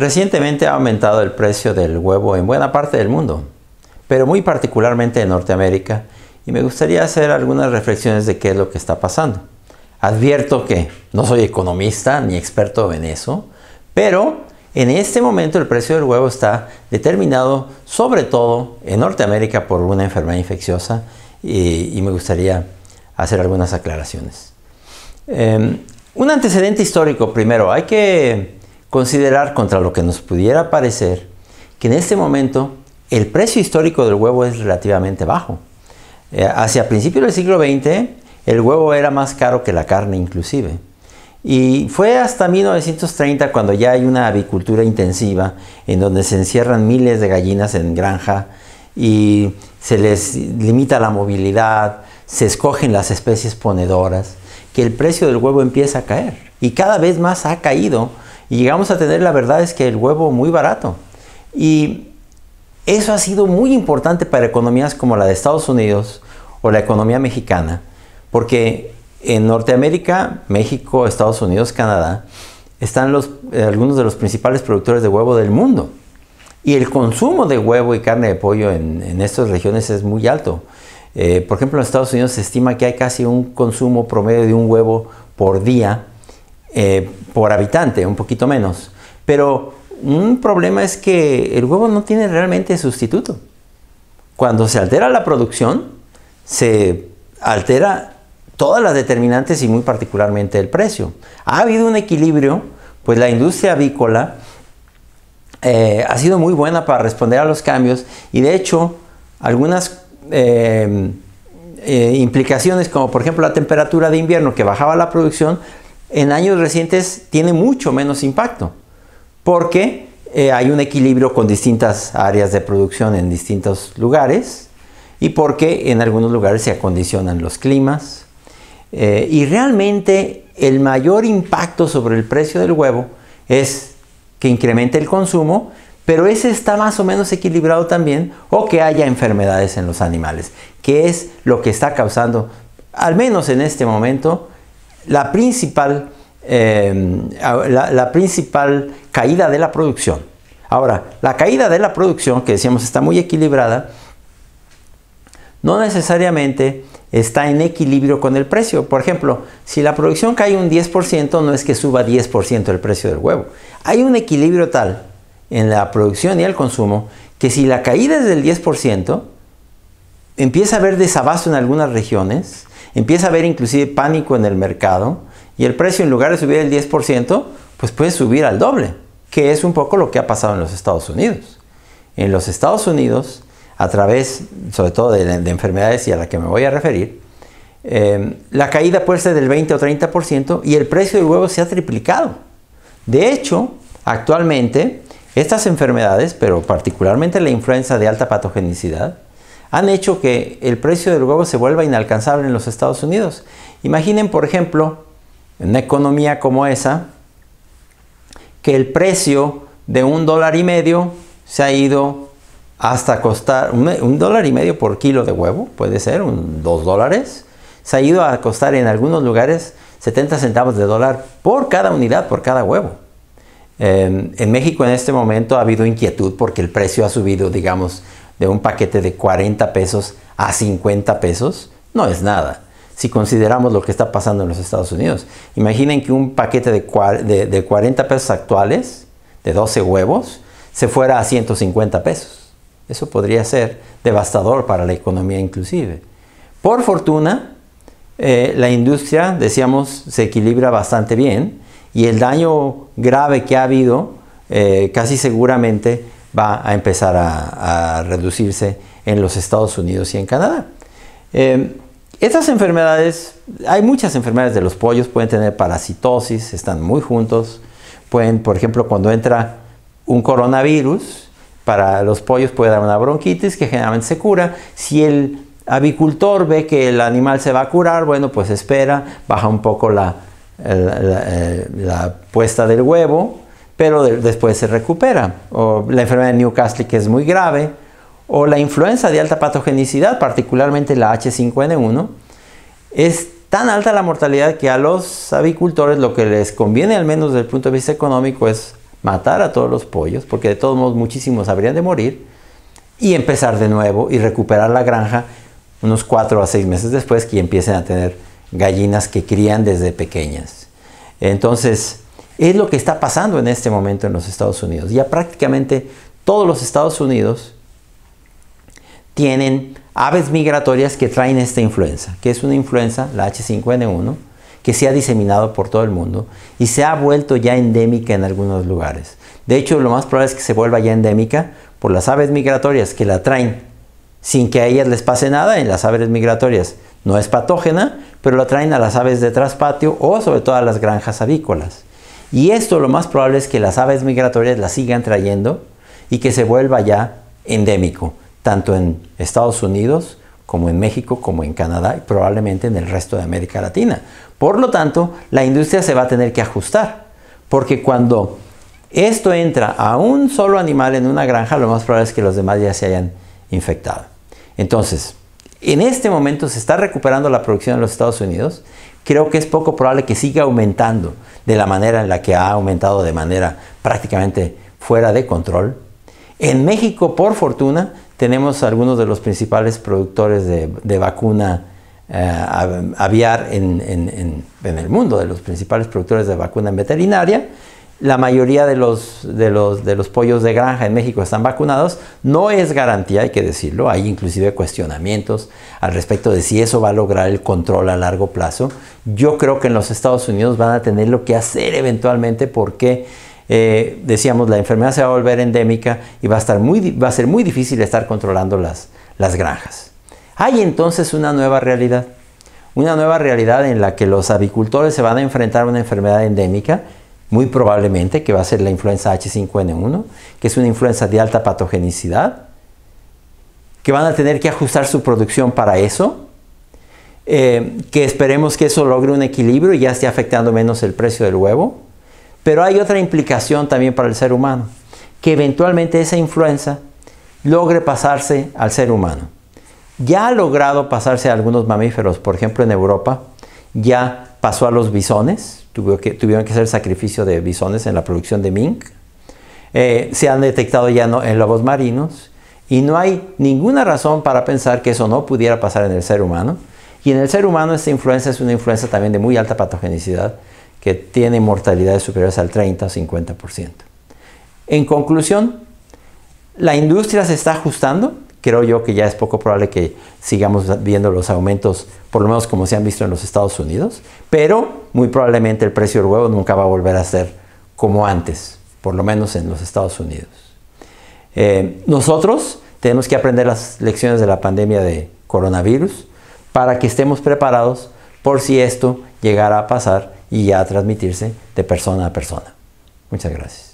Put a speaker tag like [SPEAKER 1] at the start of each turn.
[SPEAKER 1] Recientemente ha aumentado el precio del huevo en buena parte del mundo, pero muy particularmente en Norteamérica, y me gustaría hacer algunas reflexiones de qué es lo que está pasando. Advierto que no soy economista ni experto en eso, pero en este momento el precio del huevo está determinado sobre todo en Norteamérica por una enfermedad infecciosa y, me gustaría hacer algunas aclaraciones. Em, un antecedente histórico primero, hay que considerar contra lo que nos pudiera parecer que en este momento el precio histórico del huevo es relativamente bajo. Eh, hacia principios del siglo XX el huevo era más caro que la carne inclusive. Y fue hasta 1930 cuando ya hay una avicultura intensiva en donde se encierran miles de gallinas en granja y se les limita la movilidad, se escogen las especies ponedoras, que el precio del huevo empieza a caer. Y cada vez más ha caído y llegamos a tener, la verdad es que el huevo muy barato. Y eso ha sido muy importante para economías como la de Estados Unidos o la economía mexicana, porque en Norteamérica, México, Estados Unidos, Canadá, están los, eh, algunos de los principales productores de huevo del mundo. Y el consumo de huevo y carne de pollo en, estas regiones es muy alto. Eh, por ejemplo, en Estados Unidos se estima que hay casi un consumo promedio de un huevo por día eh, por habitante, un poquito menos. Pero un problema es que el huevo no tiene realmente sustituto. Cuando se altera la producción, se altera todas las determinantes y muy particularmente el precio. Ha habido un equilibrio, pues la industria avícola eh, ha sido muy buena para responder a los cambios y de hecho algunas eh, implicaciones como por ejemplo la temperatura de invierno que bajaba la producción en años recientes tiene mucho menos impacto, porque eh, hay un equilibrio con distintas áreas de producción en distintos lugares y porque en algunos lugares se acondicionan los climas. Eh, y realmente el mayor impacto sobre el precio del huevo es que incremente el consumo, pero ese está más o menos equilibrado también, o que haya enfermedades en los animales, que es lo que está causando, al menos en este momento, eh, la principal, caída de la producción. Ahora, la caída de la producción, que decíamos está muy equilibrada, no necesariamente está en equilibrio con el precio. Por ejemplo, si la producción cae un 10%, no es que suba 10% el precio del huevo. Hay un equilibrio tal en la producción y el consumo que si la caída es del 10%, empieza a haber desabasto en algunas regiones Empieza a haber inclusive pánico en el mercado y el precio en lugar de subir el 10%, pues puede subir al doble, que es un poco lo que ha pasado en los Estados Unidos. En los Estados Unidos, a través sobre todo de, enfermedades y a la que me voy a referir, em, la caída puede ser del 20 o 30% y el precio del huevo se ha triplicado. De hecho, actualmente, estas enfermedades, pero particularmente la influenza de alta patogenicidad, han hecho que el precio del huevo se vuelva inalcanzable en los Estados Unidos. Imaginen, por ejemplo, en una economía como esa, que el precio de un dólar y medio se ha ido hasta costar un, dólar y medio por kilo de huevo, puede ser, un, dos dólares, se ha ido a costar en algunos lugares 70 centavos de dólar por cada unidad, por cada huevo. en México en este momento ha habido inquietud porque el precio ha subido, digamos, de un paquete de 40 pesos a 50 pesos no es nada. Si consideramos lo que está pasando en los Estados Unidos, imaginen que un paquete de, 40 pesos actuales, de 12 huevos, se fuera a 150 pesos. Eso podría ser devastador para la economía inclusive. Por fortuna, eh, la industria, decíamos, se equilibra bastante bien y el daño grave que ha habido eh, casi seguramente va a empezar a, reducirse en los Estados Unidos y en Canadá. Eh, estas enfermedades, hay muchas enfermedades de los pollos, pueden tener parasitosis, están muy juntos, pueden, por ejemplo, cuando entra un coronavirus, para los pollos puede dar una bronquitis que generalmente se cura. Si el avicultor ve que el animal se va a curar, bueno, pues espera, baja un poco la eh, puesta del huevo pero después se recupera. O la enfermedad de Newcastle que es muy grave, o la influenza de alta patogenicidad, particularmente la H5N1, es tan alta la mortalidad que a los avicultores lo que les conviene, al menos desde el punto de vista económico, es matar a todos los pollos, porque de todos modos muchísimos habrían de morir, y empezar de nuevo y recuperar la granja unos cuatro a seis meses después que empiecen a tener gallinas que crían desde pequeñas. Entonces, es lo que está pasando en este momento en los Estados Unidos. Ya prácticamente todos los Estados Unidos tienen aves migratorias que traen esta influenza, que es una influenza, la H5N1, que se ha diseminado por todo el mundo y se ha vuelto ya endémica en algunos lugares. De hecho, lo más probable es que se vuelva ya endémica por las aves migratorias que la traen sin que a ellas les pase nada en las aves migratorias. No es patógena, pero la traen a las aves de traspatio o sobre todo a las granjas avícolas. Y esto lo más probable es que las aves migratorias las sigan trayendo y que se vuelva ya endémico, tanto en Estados Unidos como en México, como en Canadá y probablemente en el resto de América Latina. Por lo tanto, la industria se va a tener que ajustar, porque cuando esto entra a un solo animal en una granja, lo más probable es que los demás ya se hayan infectado. Entonces, en este momento se está recuperando la producción en los Estados Unidos creo que es poco probable que siga aumentando de la manera en la que ha aumentado de manera prácticamente fuera de control. En México, por fortuna, tenemos algunos de los principales productores de, vacuna eh, aviar en, en el mundo, de los principales productores de vacuna en veterinaria, la mayoría de los, pollos de granja en México están vacunados, no es garantía, hay que decirlo, hay inclusive cuestionamientos al respecto de si eso va a lograr el control a largo plazo. Yo creo que en los Estados Unidos van a tener lo que hacer eventualmente porque... Eh, decíamos, la enfermedad se va a volver endémica y va a, ser muy difícil estar controlando las, las granjas. Hay entonces una nueva realidad, una nueva realidad en la que los avicultores se van a enfrentar a una enfermedad endémica muy probablemente que va a ser la influenza H5N1, que es una influenza de alta patogenicidad, que van a tener que ajustar su producción para eso, eh, que esperemos que eso logre un equilibrio y ya esté afectando menos el precio del huevo. Pero hay otra implicación también para el ser humano, que eventualmente esa influenza logre pasarse al ser humano. Ya ha logrado pasarse a algunos mamíferos, por ejemplo en Europa, ya pasó a los bisones, tuvieron que hacer sacrificio de bisones en la producción de mink. Eh, se han detectado ya en lobos marinos y no hay ninguna razón para pensar que eso no pudiera pasar en el ser humano. Y en el ser humano esta influencia es una influencia también de muy alta patogenicidad que tiene mortalidades superiores al 30 o 50%. En conclusión, la industria se está ajustando creo yo que ya es poco probable que sigamos viendo los aumentos, por lo menos como se han visto en los Estados Unidos, pero muy probablemente el precio del huevo nunca va a volver a ser como antes, por lo menos en los Estados Unidos. Eh, nosotros tenemos que aprender las lecciones de la pandemia de coronavirus para que estemos preparados por si esto llegara a pasar y a transmitirse de persona a persona. Muchas gracias.